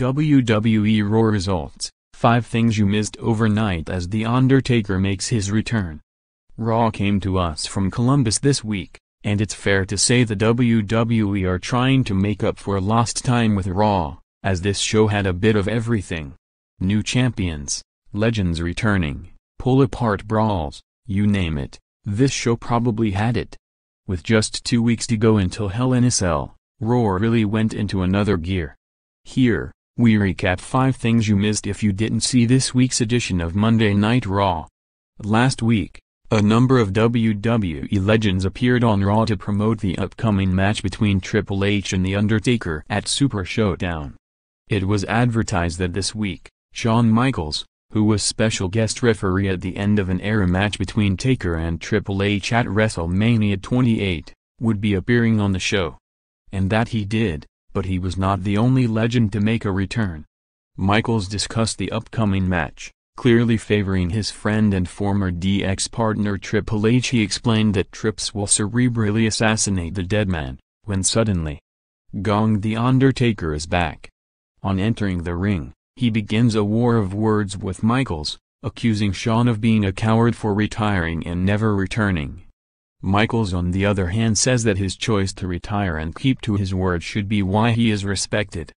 WWE Raw results 5 things you missed overnight as The Undertaker makes his return. Raw came to us from Columbus this week, and it's fair to say the WWE are trying to make up for lost time with Raw, as this show had a bit of everything. New champions, legends returning, pull apart brawls, you name it, this show probably had it. With just two weeks to go until Hell in a Cell, Raw really went into another gear. Here, we recap 5 things you missed if you didn't see this week's edition of Monday Night Raw. Last week, a number of WWE legends appeared on Raw to promote the upcoming match between Triple H and The Undertaker at Super Showdown. It was advertised that this week, Shawn Michaels, who was special guest referee at the end of an era match between Taker and Triple H at WrestleMania 28, would be appearing on the show. And that he did. But he was not the only legend to make a return. Michaels discussed the upcoming match, clearly favoring his friend and former DX partner Triple H. He explained that Trips will cerebrally assassinate the dead man, when suddenly, Gong the Undertaker is back. On entering the ring, he begins a war of words with Michaels, accusing Sean of being a coward for retiring and never returning. Michaels on the other hand says that his choice to retire and keep to his word should be why he is respected.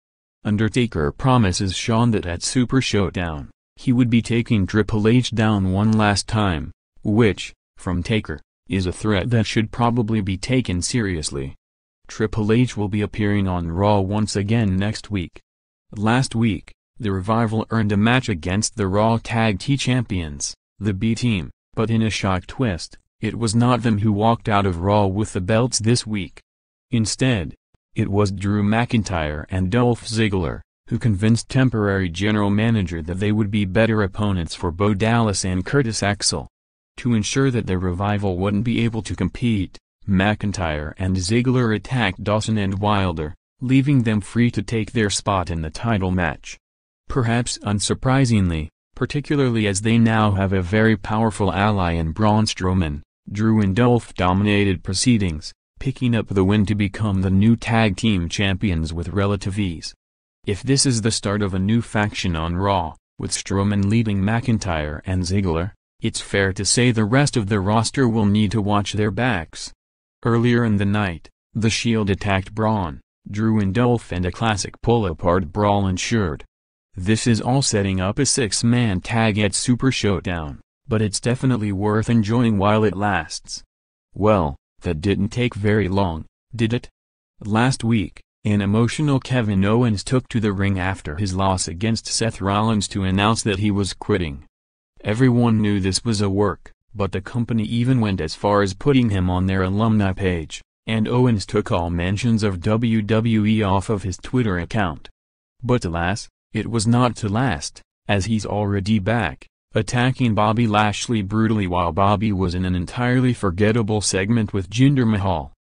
Undertaker promises Shawn that at Super Showdown, he would be taking Triple H down one last time, which, from Taker, is a threat that should probably be taken seriously. Triple H will be appearing on Raw once again next week. Last week, The Revival earned a match against the Raw Tag Team Champions, the B Team, but in a shock twist, it was not them who walked out of Raw with the belts this week. Instead, it was Drew McIntyre and Dolph Ziggler, who convinced temporary general manager that they would be better opponents for Bo Dallas and Curtis Axel. To ensure that the revival wouldn't be able to compete, McIntyre and Ziggler attacked Dawson and Wilder, leaving them free to take their spot in the title match. Perhaps unsurprisingly, particularly as they now have a very powerful ally in Braun Strowman, Drew and Dolph dominated proceedings, picking up the win to become the new tag team champions with relative ease. If this is the start of a new faction on Raw, with Strowman leading McIntyre and Ziggler, it's fair to say the rest of the roster will need to watch their backs. Earlier in the night, The Shield attacked Braun, Drew and Dolph and a classic pull-apart brawl ensured. This is all setting up a six-man tag at Super Showdown but it's definitely worth enjoying while it lasts. Well, that didn't take very long, did it? Last week, an emotional Kevin Owens took to the ring after his loss against Seth Rollins to announce that he was quitting. Everyone knew this was a work, but the company even went as far as putting him on their alumni page, and Owens took all mentions of WWE off of his Twitter account. But alas, it was not to last, as he's already back attacking Bobby Lashley brutally while Bobby was in an entirely forgettable segment with Jinder Mahal.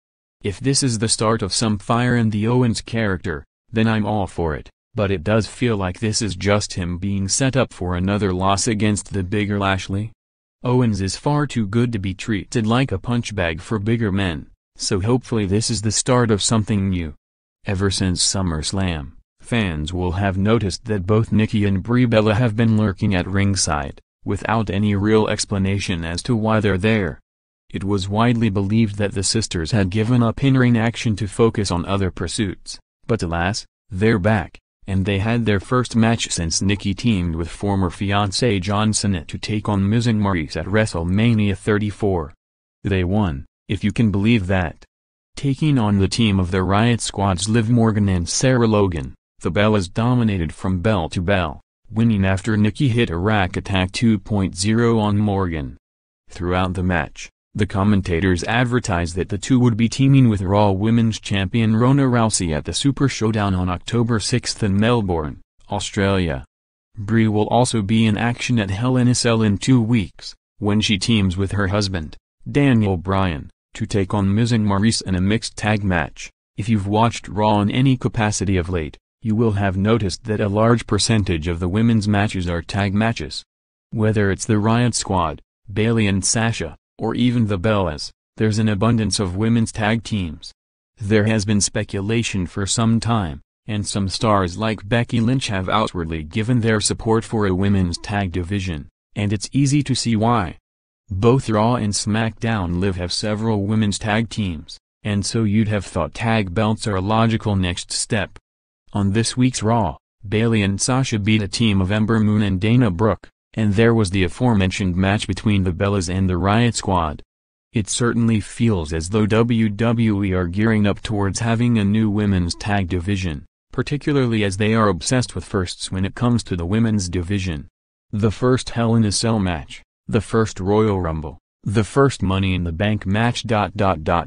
If this is the start of some fire in the Owens character, then I'm all for it, but it does feel like this is just him being set up for another loss against the bigger Lashley. Owens is far too good to be treated like a punchbag for bigger men, so hopefully this is the start of something new. Ever since SummerSlam. Fans will have noticed that both Nikki and Brie Bella have been lurking at ringside, without any real explanation as to why they're there. It was widely believed that the sisters had given up in-ring action to focus on other pursuits, but alas, they're back, and they had their first match since Nikki teamed with former fiancé John Cena to take on Miz and Maurice at WrestleMania 34. They won, if you can believe that. Taking on the team of the Riot Squad's Liv Morgan and Sarah Logan. The Bellas dominated from bell to bell, winning after Nikki hit a rack attack 2.0 on Morgan. Throughout the match, the commentators advertised that the two would be teaming with Raw Women's Champion Ronda Rousey at the Super Showdown on October 6 in Melbourne, Australia. Brie will also be in action at Hell in a Cell in two weeks, when she teams with her husband, Daniel Bryan, to take on Miz and Maurice in a mixed tag match. If you've watched Raw in any capacity of late, you will have noticed that a large percentage of the women's matches are tag matches. Whether it's the Riot Squad, Bailey and Sasha, or even the Bellas, there's an abundance of women's tag teams. There has been speculation for some time, and some stars like Becky Lynch have outwardly given their support for a women's tag division, and it's easy to see why. Both Raw and SmackDown Live have several women's tag teams, and so you'd have thought tag belts are a logical next step. On this week's Raw, Bailey and Sasha beat a team of Ember Moon and Dana Brooke, and there was the aforementioned match between the Bellas and the Riot Squad. It certainly feels as though WWE are gearing up towards having a new women's tag division, particularly as they are obsessed with firsts when it comes to the women's division. The first Hell in a Cell match, the first Royal Rumble, the first Money in the Bank match.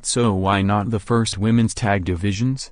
So why not the first women's tag divisions?